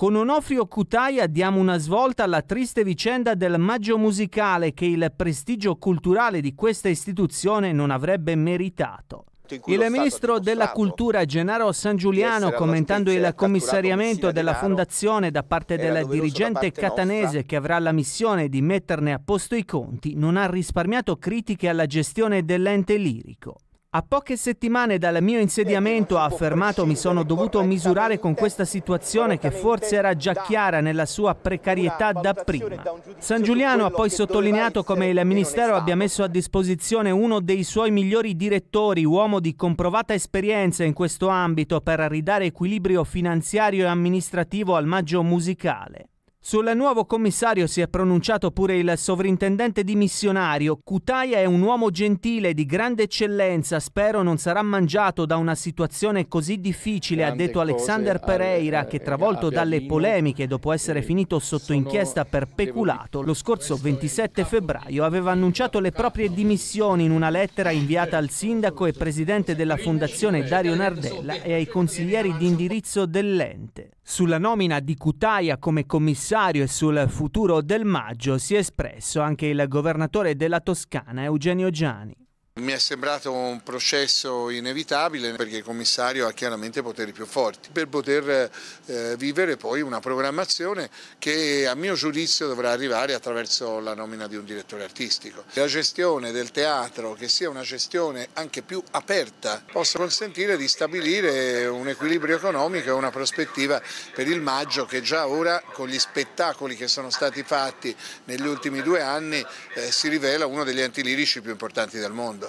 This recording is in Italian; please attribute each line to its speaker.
Speaker 1: Con Onofrio Cutaia diamo una svolta alla triste vicenda del Maggio Musicale che il prestigio culturale di questa istituzione non avrebbe meritato. Il ministro della Cultura Gennaro San Giuliano, commentando il commissariamento della fondazione da parte del dirigente catanese che avrà la missione di metterne a posto i conti, non ha risparmiato critiche alla gestione dell'ente lirico. A poche settimane dal mio insediamento ha affermato mi sono dovuto misurare con questa situazione che forse era già chiara nella sua precarietà da prima. San Giuliano ha poi sottolineato come il Ministero abbia messo a disposizione uno dei suoi migliori direttori, uomo di comprovata esperienza in questo ambito, per ridare equilibrio finanziario e amministrativo al maggio musicale. Sul nuovo commissario si è pronunciato pure il sovrintendente dimissionario. Cutaia è un uomo gentile, di grande eccellenza, spero non sarà mangiato da una situazione così difficile, ha detto Alexander eh, Pereira, eh, che eh, travolto dalle polemiche dopo essere finito sotto inchiesta per peculato, lo scorso 27 febbraio aveva annunciato le proprie dimissioni in una lettera inviata al sindaco e presidente della fondazione Dario Nardella e ai consiglieri di indirizzo dell'ente. Sulla nomina di Cutaia come commissario commissario e sul futuro del maggio si è espresso anche il governatore della Toscana Eugenio Giani.
Speaker 2: Mi è sembrato un processo inevitabile perché il commissario ha chiaramente poteri più forti per poter eh, vivere poi una programmazione che a mio giudizio dovrà arrivare attraverso la nomina di un direttore artistico. La gestione del teatro che sia una gestione anche più aperta possa consentire di stabilire un equilibrio economico e una prospettiva per il maggio che già ora con gli spettacoli che sono stati fatti negli ultimi due anni eh, si rivela uno degli antilirici più importanti del mondo.